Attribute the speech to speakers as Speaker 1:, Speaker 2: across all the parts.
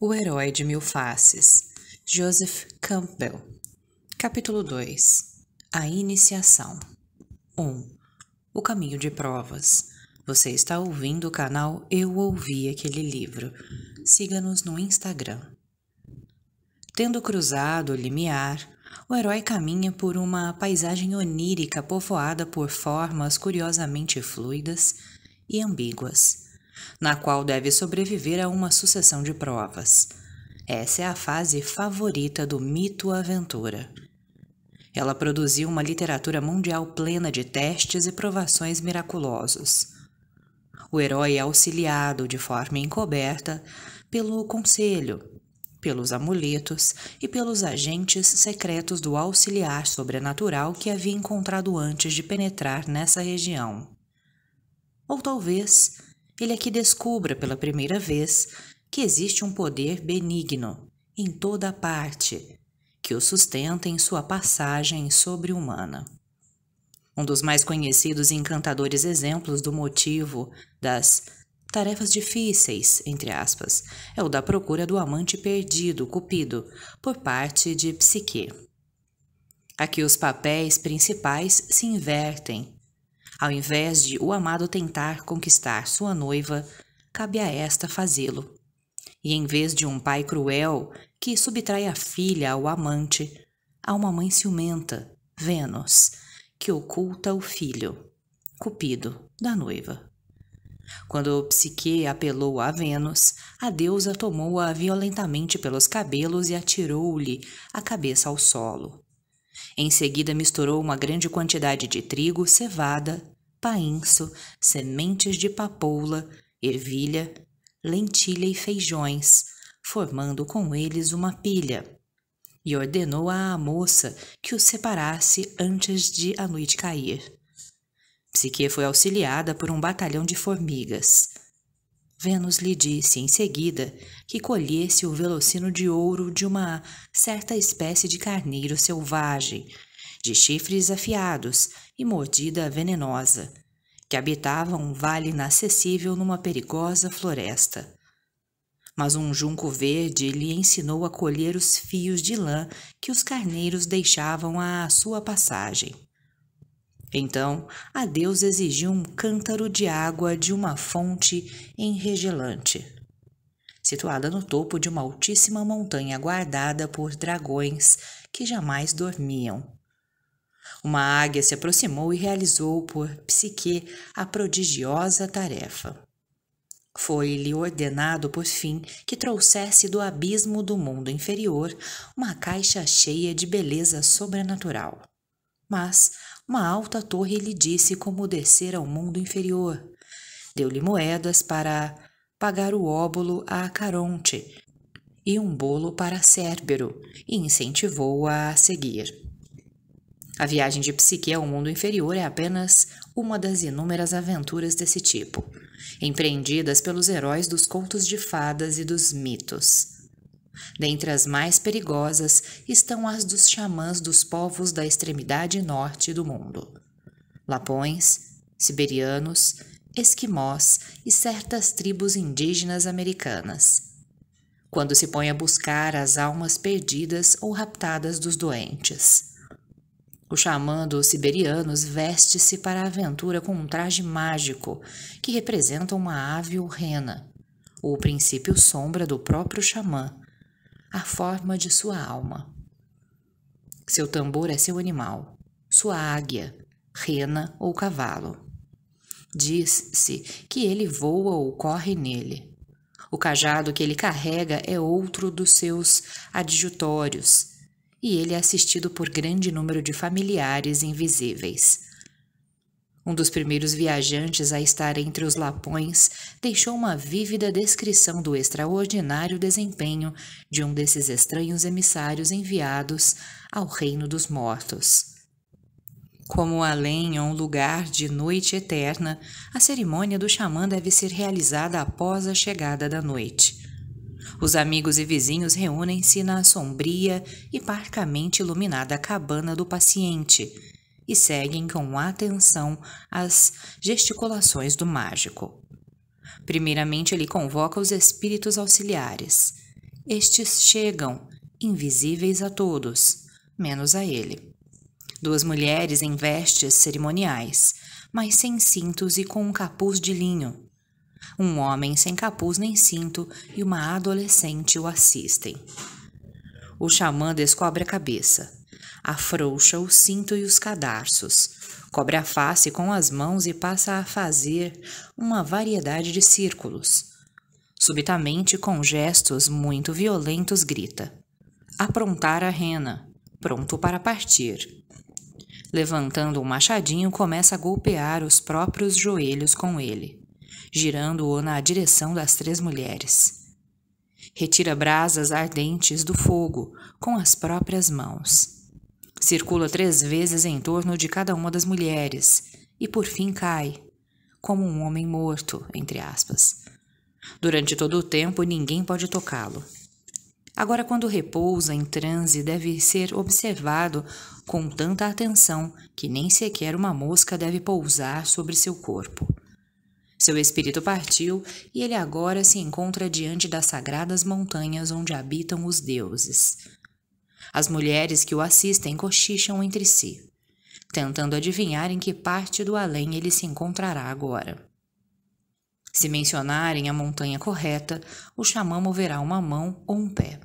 Speaker 1: O Herói de Mil Faces, Joseph Campbell. Capítulo 2 A Iniciação 1. Um, o Caminho de Provas. Você está ouvindo o canal Eu Ouvi Aquele Livro. Siga-nos no Instagram. Tendo cruzado o limiar, o herói caminha por uma paisagem onírica povoada por formas curiosamente fluidas e ambíguas na qual deve sobreviver a uma sucessão de provas. Essa é a fase favorita do mito aventura. Ela produziu uma literatura mundial plena de testes e provações miraculosos. O herói é auxiliado de forma encoberta pelo conselho, pelos amuletos e pelos agentes secretos do auxiliar sobrenatural que havia encontrado antes de penetrar nessa região. Ou talvez ele é que descubra pela primeira vez que existe um poder benigno em toda a parte que o sustenta em sua passagem sobre-humana. Um dos mais conhecidos e encantadores exemplos do motivo das tarefas difíceis, entre aspas, é o da procura do amante perdido, Cupido, por parte de Psique. Aqui os papéis principais se invertem ao invés de o amado tentar conquistar sua noiva, cabe a esta fazê-lo. E em vez de um pai cruel que subtrai a filha ao amante, há uma mãe ciumenta, Vênus, que oculta o filho, Cupido, da noiva. Quando Psique apelou a Vênus, a deusa tomou-a violentamente pelos cabelos e atirou-lhe a cabeça ao solo. Em seguida misturou uma grande quantidade de trigo, cevada painço, sementes de papoula, ervilha, lentilha e feijões, formando com eles uma pilha. E ordenou à moça que os separasse antes de a noite cair. Psique foi auxiliada por um batalhão de formigas. Vênus lhe disse em seguida que colhesse o velocino de ouro de uma certa espécie de carneiro selvagem de chifres afiados e mordida venenosa, que habitava um vale inacessível numa perigosa floresta. Mas um junco verde lhe ensinou a colher os fios de lã que os carneiros deixavam à sua passagem. Então a deusa exigiu um cântaro de água de uma fonte enregelante, situada no topo de uma altíssima montanha guardada por dragões que jamais dormiam. Uma águia se aproximou e realizou por Psique a prodigiosa tarefa. Foi-lhe ordenado, por fim, que trouxesse do abismo do mundo inferior uma caixa cheia de beleza sobrenatural. Mas uma alta torre lhe disse como descer ao mundo inferior. Deu-lhe moedas para pagar o óbolo a Caronte e um bolo para Cérbero, e incentivou-a a seguir. A viagem de Psique ao mundo inferior é apenas uma das inúmeras aventuras desse tipo, empreendidas pelos heróis dos contos de fadas e dos mitos. Dentre as mais perigosas estão as dos xamãs dos povos da extremidade norte do mundo. Lapões, siberianos, esquimós e certas tribos indígenas americanas. Quando se põe a buscar as almas perdidas ou raptadas dos doentes. O xamã dos siberianos veste-se para a aventura com um traje mágico, que representa uma ave ou rena, o princípio sombra do próprio xamã, a forma de sua alma. Seu tambor é seu animal, sua águia, rena ou cavalo. Diz-se que ele voa ou corre nele. O cajado que ele carrega é outro dos seus adjutórios, e ele é assistido por grande número de familiares invisíveis. Um dos primeiros viajantes a estar entre os Lapões deixou uma vívida descrição do extraordinário desempenho de um desses estranhos emissários enviados ao reino dos mortos. Como além é um lugar de noite eterna, a cerimônia do xamã deve ser realizada após a chegada da noite. Os amigos e vizinhos reúnem-se na sombria e parcamente iluminada cabana do paciente e seguem com atenção as gesticulações do mágico. Primeiramente, ele convoca os espíritos auxiliares. Estes chegam, invisíveis a todos, menos a ele. Duas mulheres em vestes cerimoniais, mas sem cintos e com um capuz de linho. Um homem sem capuz nem cinto e uma adolescente o assistem. O xamã descobre a cabeça, afrouxa o cinto e os cadarços, cobre a face com as mãos e passa a fazer uma variedade de círculos. Subitamente, com gestos muito violentos, grita: Aprontar a rena, pronto para partir. Levantando um machadinho, começa a golpear os próprios joelhos com ele girando-o na direção das três mulheres. Retira brasas ardentes do fogo com as próprias mãos. Circula três vezes em torno de cada uma das mulheres e por fim cai, como um homem morto, entre aspas. Durante todo o tempo ninguém pode tocá-lo. Agora, quando repousa em transe, deve ser observado com tanta atenção que nem sequer uma mosca deve pousar sobre seu corpo. Seu espírito partiu e ele agora se encontra diante das sagradas montanhas onde habitam os deuses. As mulheres que o assistem cochicham entre si, tentando adivinhar em que parte do além ele se encontrará agora. Se mencionarem a montanha correta, o xamã moverá uma mão ou um pé.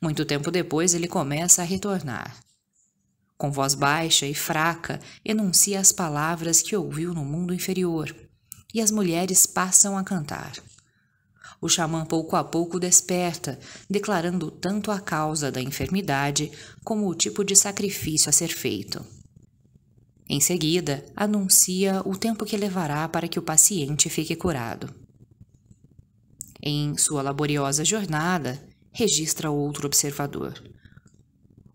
Speaker 1: Muito tempo depois, ele começa a retornar. Com voz baixa e fraca, enuncia as palavras que ouviu no mundo inferior, e as mulheres passam a cantar. O xamã pouco a pouco desperta, declarando tanto a causa da enfermidade como o tipo de sacrifício a ser feito. Em seguida, anuncia o tempo que levará para que o paciente fique curado. Em sua laboriosa jornada, registra outro observador.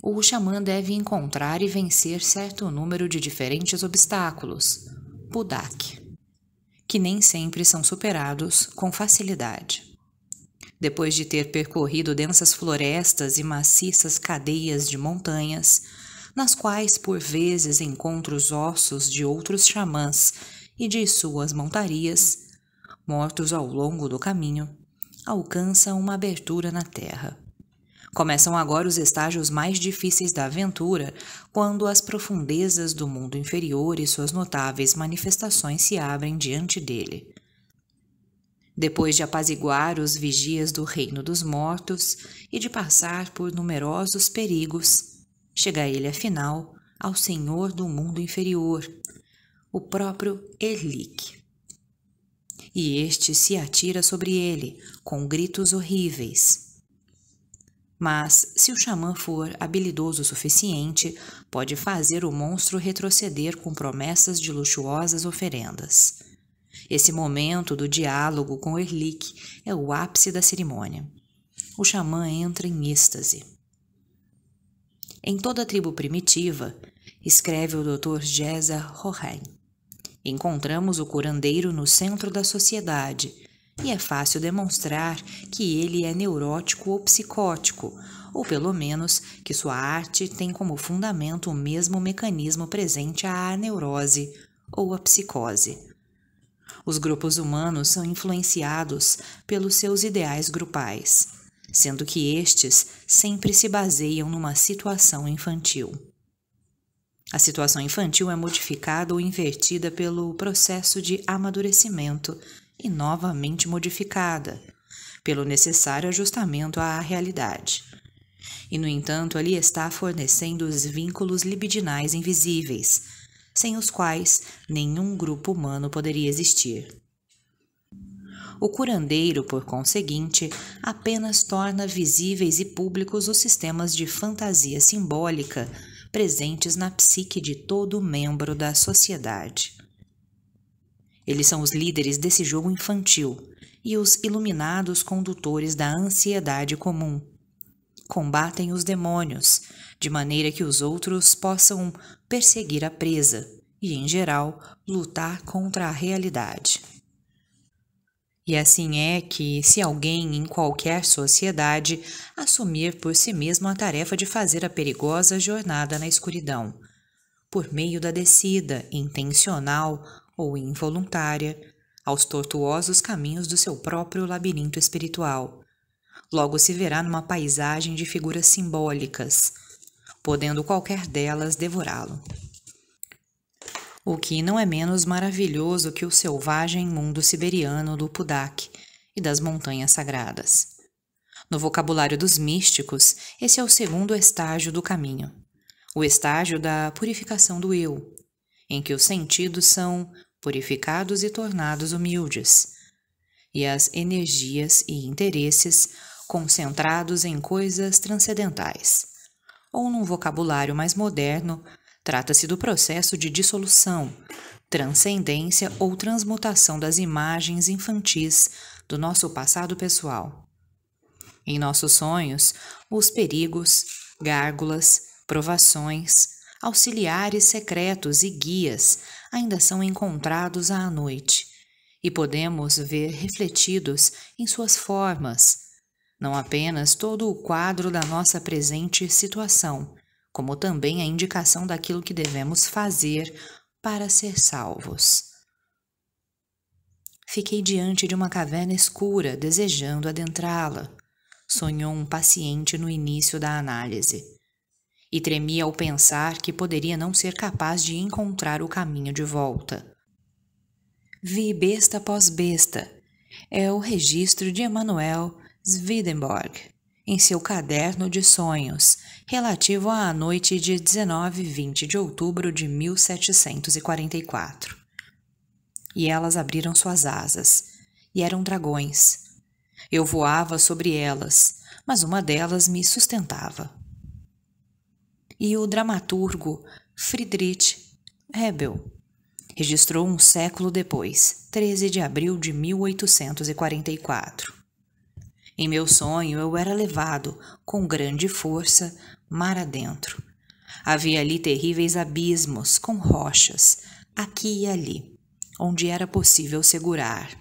Speaker 1: O xamã deve encontrar e vencer certo número de diferentes obstáculos. Budak que nem sempre são superados com facilidade. Depois de ter percorrido densas florestas e maciças cadeias de montanhas, nas quais por vezes encontro os ossos de outros xamãs e de suas montarias, mortos ao longo do caminho, alcança uma abertura na terra. Começam agora os estágios mais difíceis da aventura, quando as profundezas do mundo inferior e suas notáveis manifestações se abrem diante dele. Depois de apaziguar os vigias do reino dos mortos e de passar por numerosos perigos, chega ele afinal ao senhor do mundo inferior, o próprio Erlik, E este se atira sobre ele com gritos horríveis. Mas, se o xamã for habilidoso o suficiente, pode fazer o monstro retroceder com promessas de luxuosas oferendas. Esse momento do diálogo com Erlik é o ápice da cerimônia. O xamã entra em êxtase. Em toda a tribo primitiva, escreve o Dr. Jeza Rohain, encontramos o curandeiro no centro da sociedade, e é fácil demonstrar que ele é neurótico ou psicótico, ou pelo menos que sua arte tem como fundamento o mesmo mecanismo presente à neurose ou à psicose. Os grupos humanos são influenciados pelos seus ideais grupais, sendo que estes sempre se baseiam numa situação infantil. A situação infantil é modificada ou invertida pelo processo de amadurecimento e novamente modificada, pelo necessário ajustamento à realidade. E, no entanto, ali está fornecendo os vínculos libidinais invisíveis, sem os quais nenhum grupo humano poderia existir. O curandeiro, por conseguinte, apenas torna visíveis e públicos os sistemas de fantasia simbólica presentes na psique de todo membro da sociedade. Eles são os líderes desse jogo infantil e os iluminados condutores da ansiedade comum. Combatem os demônios, de maneira que os outros possam perseguir a presa e, em geral, lutar contra a realidade. E assim é que, se alguém em qualquer sociedade assumir por si mesmo a tarefa de fazer a perigosa jornada na escuridão, por meio da descida intencional ou involuntária, aos tortuosos caminhos do seu próprio labirinto espiritual. Logo se verá numa paisagem de figuras simbólicas, podendo qualquer delas devorá-lo. O que não é menos maravilhoso que o selvagem mundo siberiano do Pudak e das montanhas sagradas. No vocabulário dos místicos, esse é o segundo estágio do caminho, o estágio da purificação do eu, em que os sentidos são purificados e tornados humildes, e as energias e interesses concentrados em coisas transcendentais. Ou num vocabulário mais moderno, trata-se do processo de dissolução, transcendência ou transmutação das imagens infantis do nosso passado pessoal. Em nossos sonhos, os perigos, gárgulas, provações, auxiliares secretos e guias ainda são encontrados à noite, e podemos ver refletidos em suas formas, não apenas todo o quadro da nossa presente situação, como também a indicação daquilo que devemos fazer para ser salvos. Fiquei diante de uma caverna escura, desejando adentrá-la, sonhou um paciente no início da análise e tremia ao pensar que poderia não ser capaz de encontrar o caminho de volta. Vi besta após besta. É o registro de Emanuel Swedenborg em seu caderno de sonhos, relativo à noite de 19 e 20 de outubro de 1744. E elas abriram suas asas, e eram dragões. Eu voava sobre elas, mas uma delas me sustentava e o dramaturgo Friedrich Hebel. Registrou um século depois, 13 de abril de 1844. Em meu sonho eu era levado, com grande força, mar adentro. Havia ali terríveis abismos, com rochas, aqui e ali, onde era possível segurar.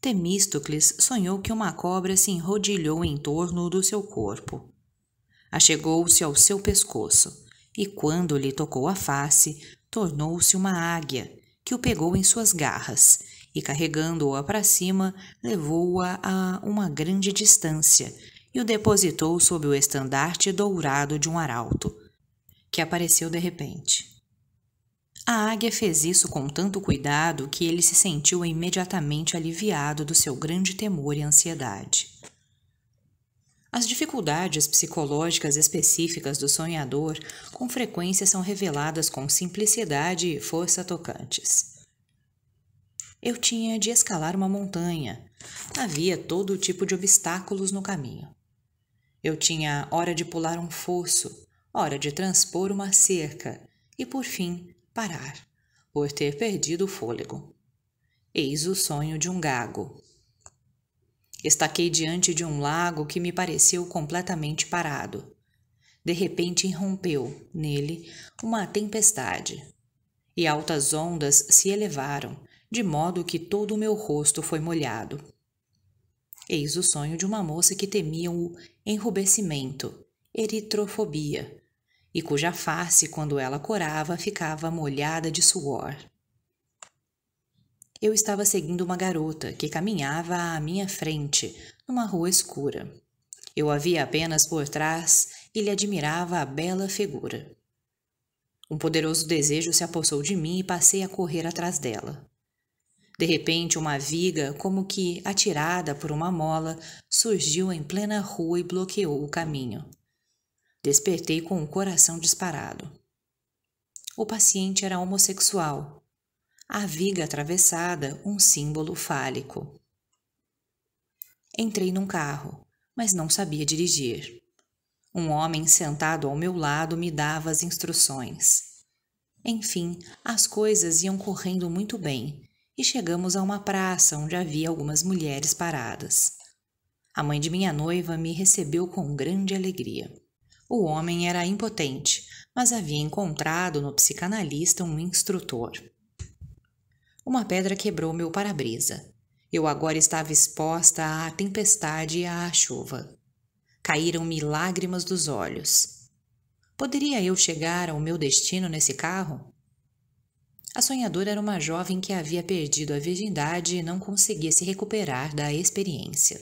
Speaker 1: Temístocles sonhou que uma cobra se enrodilhou em torno do seu corpo achegou-se ao seu pescoço e, quando lhe tocou a face, tornou-se uma águia, que o pegou em suas garras e, carregando-a para cima, levou-a a uma grande distância e o depositou sob o estandarte dourado de um arauto, que apareceu de repente. A águia fez isso com tanto cuidado que ele se sentiu imediatamente aliviado do seu grande temor e ansiedade. As dificuldades psicológicas específicas do sonhador com frequência são reveladas com simplicidade e força tocantes. Eu tinha de escalar uma montanha. Havia todo tipo de obstáculos no caminho. Eu tinha hora de pular um fosso, hora de transpor uma cerca e, por fim, parar, por ter perdido o fôlego. Eis o sonho de um gago. Estaquei diante de um lago que me pareceu completamente parado. De repente irrompeu nele uma tempestade, e altas ondas se elevaram, de modo que todo o meu rosto foi molhado. Eis o sonho de uma moça que temia o enrubescimento, eritrofobia, e cuja face, quando ela corava, ficava molhada de suor. Eu estava seguindo uma garota que caminhava à minha frente, numa rua escura. Eu a via apenas por trás e lhe admirava a bela figura. Um poderoso desejo se apossou de mim e passei a correr atrás dela. De repente, uma viga, como que atirada por uma mola, surgiu em plena rua e bloqueou o caminho. Despertei com o coração disparado. O paciente era homossexual a viga atravessada, um símbolo fálico. Entrei num carro, mas não sabia dirigir. Um homem sentado ao meu lado me dava as instruções. Enfim, as coisas iam correndo muito bem e chegamos a uma praça onde havia algumas mulheres paradas. A mãe de minha noiva me recebeu com grande alegria. O homem era impotente, mas havia encontrado no psicanalista um instrutor. Uma pedra quebrou meu para-brisa. Eu agora estava exposta à tempestade e à chuva. Caíram-me lágrimas dos olhos. Poderia eu chegar ao meu destino nesse carro? A sonhadora era uma jovem que havia perdido a virgindade e não conseguia se recuperar da experiência.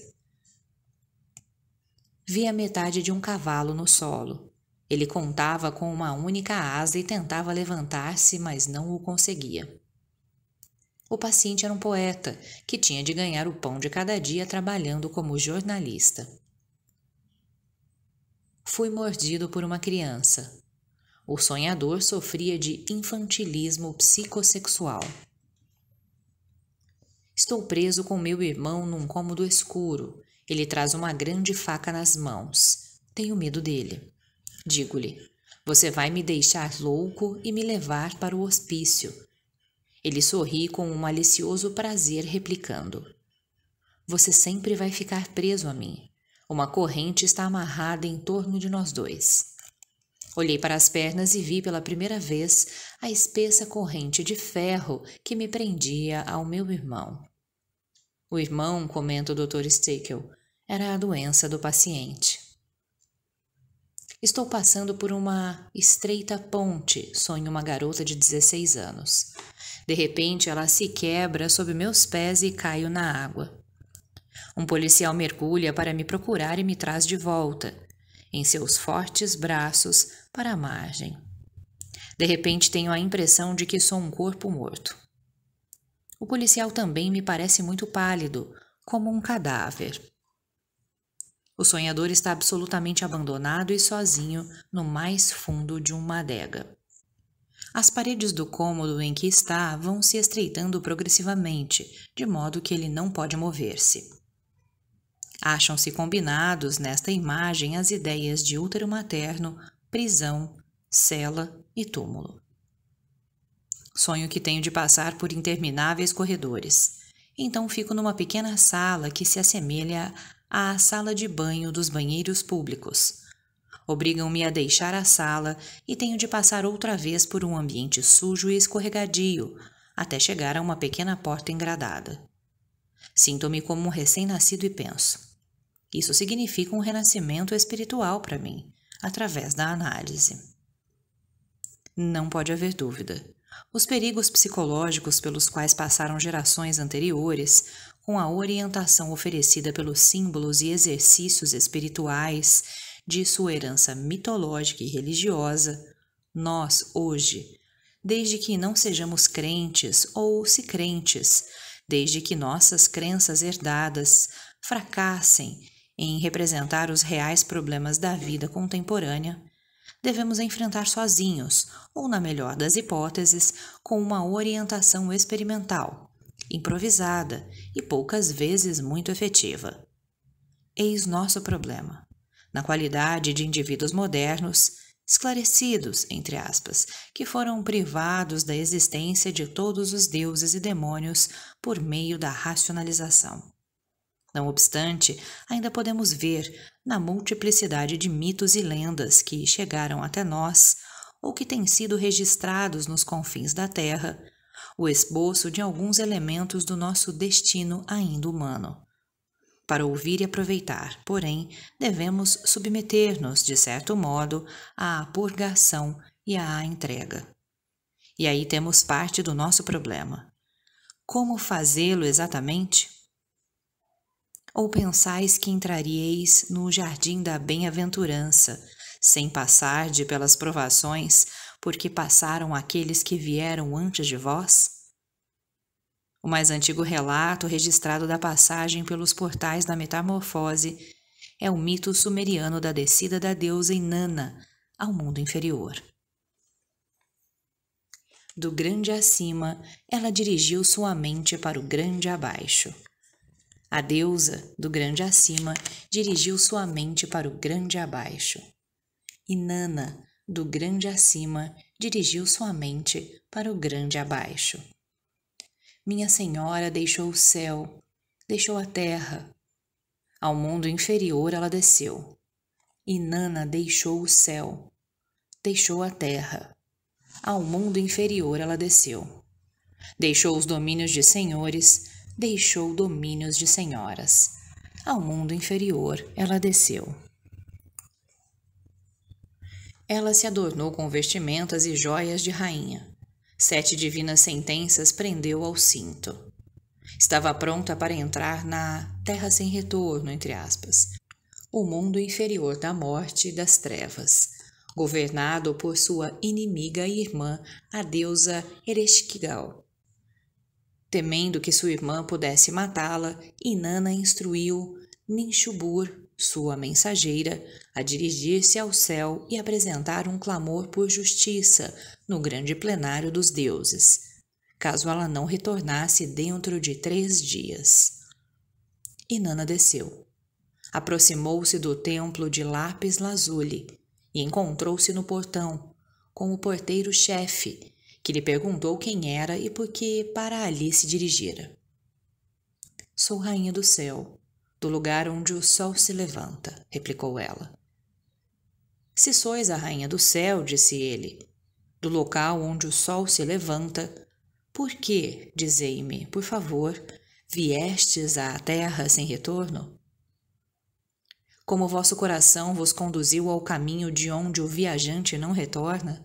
Speaker 1: Vi a metade de um cavalo no solo. Ele contava com uma única asa e tentava levantar-se, mas não o conseguia. O paciente era um poeta que tinha de ganhar o pão de cada dia trabalhando como jornalista. Fui mordido por uma criança. O sonhador sofria de infantilismo psicossexual. Estou preso com meu irmão num cômodo escuro. Ele traz uma grande faca nas mãos. Tenho medo dele. Digo-lhe: Você vai me deixar louco e me levar para o hospício. Ele sorri com um malicioso prazer, replicando: Você sempre vai ficar preso a mim. Uma corrente está amarrada em torno de nós dois. Olhei para as pernas e vi pela primeira vez a espessa corrente de ferro que me prendia ao meu irmão. O irmão, comenta o Dr. Stekel, era a doença do paciente. Estou passando por uma estreita ponte, sonha uma garota de 16 anos. De repente, ela se quebra sob meus pés e caio na água. Um policial mergulha para me procurar e me traz de volta, em seus fortes braços, para a margem. De repente, tenho a impressão de que sou um corpo morto. O policial também me parece muito pálido, como um cadáver. O sonhador está absolutamente abandonado e sozinho no mais fundo de uma adega. As paredes do cômodo em que está vão se estreitando progressivamente, de modo que ele não pode mover-se. Acham-se combinados nesta imagem as ideias de útero materno, prisão, cela e túmulo. Sonho que tenho de passar por intermináveis corredores. Então fico numa pequena sala que se assemelha à sala de banho dos banheiros públicos. Obrigam-me a deixar a sala e tenho de passar outra vez por um ambiente sujo e escorregadio, até chegar a uma pequena porta engradada. Sinto-me como um recém-nascido e penso: isso significa um renascimento espiritual para mim, através da análise. Não pode haver dúvida. Os perigos psicológicos pelos quais passaram gerações anteriores, com a orientação oferecida pelos símbolos e exercícios espirituais de sua herança mitológica e religiosa, nós, hoje, desde que não sejamos crentes ou se crentes, desde que nossas crenças herdadas fracassem em representar os reais problemas da vida contemporânea, devemos enfrentar sozinhos, ou, na melhor das hipóteses, com uma orientação experimental, improvisada e poucas vezes muito efetiva. Eis nosso problema. Na qualidade de indivíduos modernos, esclarecidos, entre aspas, que foram privados da existência de todos os deuses e demônios por meio da racionalização. Não obstante, ainda podemos ver, na multiplicidade de mitos e lendas que chegaram até nós, ou que têm sido registrados nos confins da Terra, o esboço de alguns elementos do nosso destino ainda humano. Para ouvir e aproveitar, porém, devemos submeter-nos, de certo modo, à purgação e à entrega. E aí temos parte do nosso problema. Como fazê-lo exatamente? Ou pensais que entraríeis no jardim da bem-aventurança, sem passar de pelas provações porque passaram aqueles que vieram antes de vós? O mais antigo relato registrado da passagem pelos portais da metamorfose é o mito sumeriano da descida da deusa Inanna ao mundo inferior. Do grande acima, ela dirigiu sua mente para o grande abaixo. A deusa, do grande acima, dirigiu sua mente para o grande abaixo. Inanna do grande acima, dirigiu sua mente para o grande abaixo. Minha Senhora deixou o céu, deixou a terra. Ao mundo inferior ela desceu. E Nana deixou o céu, deixou a terra. Ao mundo inferior ela desceu. Deixou os domínios de senhores, deixou domínios de senhoras. Ao mundo inferior ela desceu. Ela se adornou com vestimentas e joias de rainha. Sete divinas sentenças prendeu ao cinto. Estava pronta para entrar na terra sem retorno, entre aspas, o mundo inferior da morte e das trevas, governado por sua inimiga e irmã, a deusa Ereshkigal. Temendo que sua irmã pudesse matá-la, Inanna instruiu Ninshubur, sua mensageira, a dirigir-se ao céu e apresentar um clamor por justiça no grande plenário dos deuses, caso ela não retornasse dentro de três dias. Inanna desceu. Aproximou-se do templo de lápis lazuli e encontrou-se no portão com o porteiro-chefe, que lhe perguntou quem era e por que para ali se dirigira. Sou rainha do céu, do lugar onde o sol se levanta, replicou ela. Se sois a rainha do céu, disse ele, do local onde o sol se levanta, por que, dizei-me, por favor, viestes à terra sem retorno? Como vosso coração vos conduziu ao caminho de onde o viajante não retorna?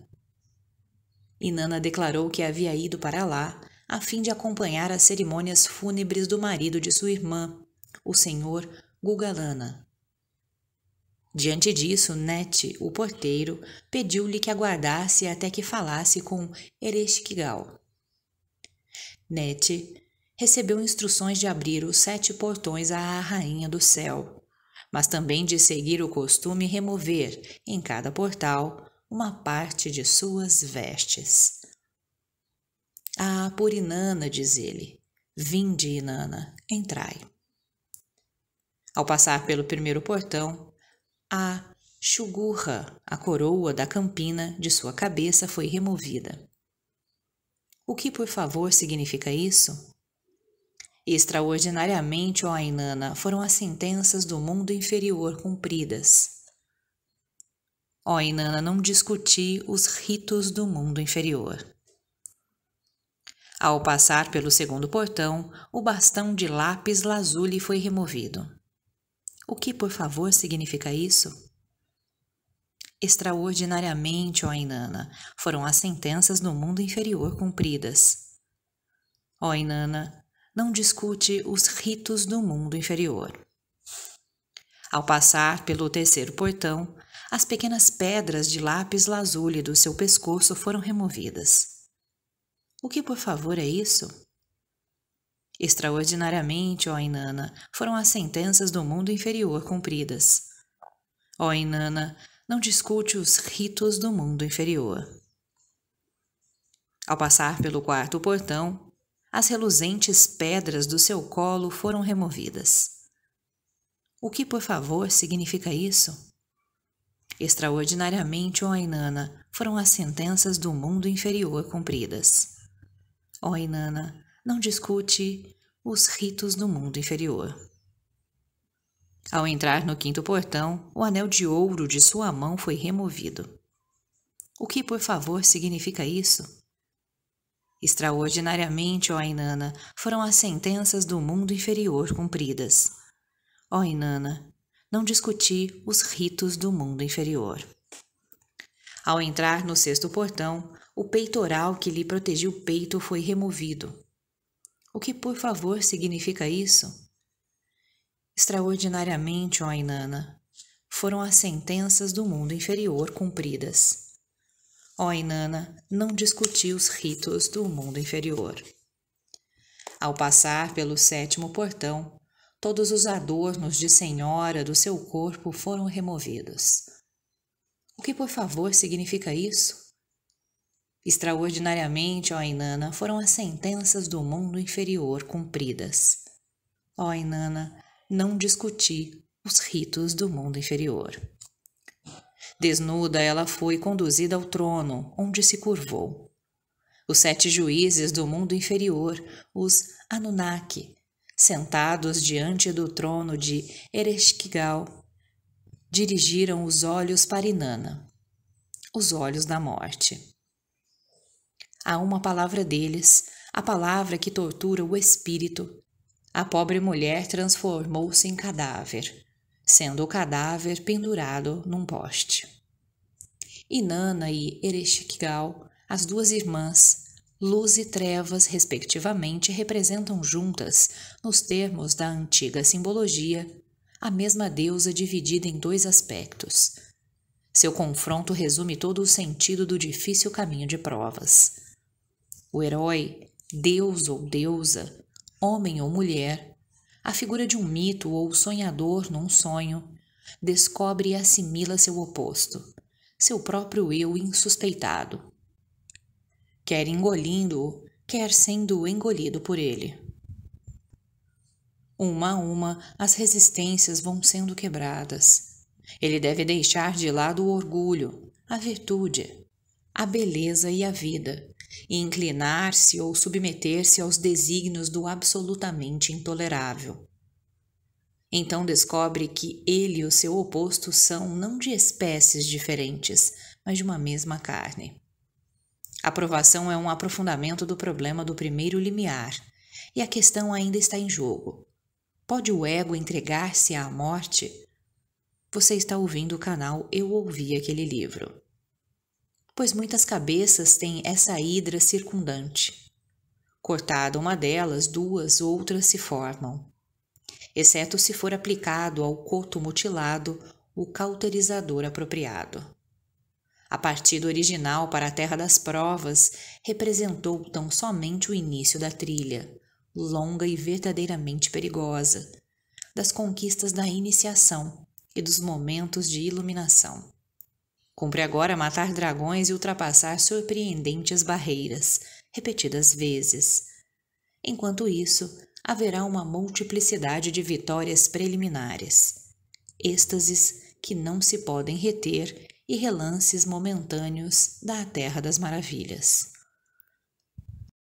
Speaker 1: E Nana declarou que havia ido para lá a fim de acompanhar as cerimônias fúnebres do marido de sua irmã, o senhor Gugalana. Diante disso, Net, o porteiro, pediu-lhe que aguardasse até que falasse com Ereshkigal. Net recebeu instruções de abrir os sete portões à Rainha do Céu, mas também de seguir o costume remover, em cada portal, uma parte de suas vestes. Ah, por Inanna, diz ele, vinde, Inanna, entrai. Ao passar pelo primeiro portão, a chugurra, a coroa da campina de sua cabeça foi removida. O que, por favor, significa isso? Extraordinariamente, ó Ainana, foram as sentenças do mundo inferior cumpridas. Ó Inanna, não discuti os ritos do mundo inferior. Ao passar pelo segundo portão, o bastão de lápis lazuli foi removido. O que, por favor, significa isso? Extraordinariamente, ó Inanna, foram as sentenças no mundo inferior cumpridas. Ó Inanna, não discute os ritos do mundo inferior. Ao passar pelo terceiro portão, as pequenas pedras de lápis lazuli do seu pescoço foram removidas. O que, por favor, é isso? Extraordinariamente, ó Inanna, foram as sentenças do mundo inferior cumpridas. Ó Inanna, não discute os ritos do mundo inferior. Ao passar pelo quarto portão, as reluzentes pedras do seu colo foram removidas. O que, por favor, significa isso? Extraordinariamente, ó Inanna, foram as sentenças do mundo inferior cumpridas. Ó Inanna, não discute os ritos do mundo inferior. Ao entrar no quinto portão, o anel de ouro de sua mão foi removido. O que, por favor, significa isso? Extraordinariamente, ó Inanna, foram as sentenças do mundo inferior cumpridas. Ó Inanna, não discuti os ritos do mundo inferior. Ao entrar no sexto portão, o peitoral que lhe protegia o peito foi removido. O que, por favor, significa isso? Extraordinariamente, ó Inanna, foram as sentenças do mundo inferior cumpridas. Ó Inanna, não discuti os ritos do mundo inferior. Ao passar pelo sétimo portão, todos os adornos de senhora do seu corpo foram removidos. O que, por favor, significa isso? Extraordinariamente, ó Inanna, foram as sentenças do mundo inferior cumpridas. Ó Inanna, não discuti os ritos do mundo inferior. Desnuda, ela foi conduzida ao trono, onde se curvou. Os sete juízes do mundo inferior, os Anunnaki, sentados diante do trono de Ereshkigal, dirigiram os olhos para Inanna, os olhos da morte a uma palavra deles, a palavra que tortura o espírito. A pobre mulher transformou-se em cadáver, sendo o cadáver pendurado num poste. Inanna e Ereshkigal, as duas irmãs, luz e trevas, respectivamente, representam juntas, nos termos da antiga simbologia, a mesma deusa dividida em dois aspectos. Seu confronto resume todo o sentido do difícil caminho de provas. O herói, deus ou deusa, homem ou mulher, a figura de um mito ou sonhador num sonho, descobre e assimila seu oposto, seu próprio eu insuspeitado. Quer engolindo-o, quer sendo engolido por ele. Uma a uma, as resistências vão sendo quebradas. Ele deve deixar de lado o orgulho, a virtude, a beleza e a vida, e inclinar-se ou submeter-se aos desígnios do absolutamente intolerável. Então descobre que ele e o seu oposto são não de espécies diferentes, mas de uma mesma carne. A provação é um aprofundamento do problema do primeiro limiar, e a questão ainda está em jogo. Pode o ego entregar-se à morte? Você está ouvindo o canal Eu Ouvi Aquele Livro pois muitas cabeças têm essa hidra circundante. Cortada uma delas, duas outras se formam. Exceto se for aplicado ao coto mutilado o cauterizador apropriado. A partida original para a Terra das Provas representou tão somente o início da trilha, longa e verdadeiramente perigosa, das conquistas da iniciação e dos momentos de iluminação. Cumpre agora matar dragões e ultrapassar surpreendentes barreiras, repetidas vezes. Enquanto isso, haverá uma multiplicidade de vitórias preliminares, êxtases que não se podem reter e relances momentâneos da Terra das Maravilhas.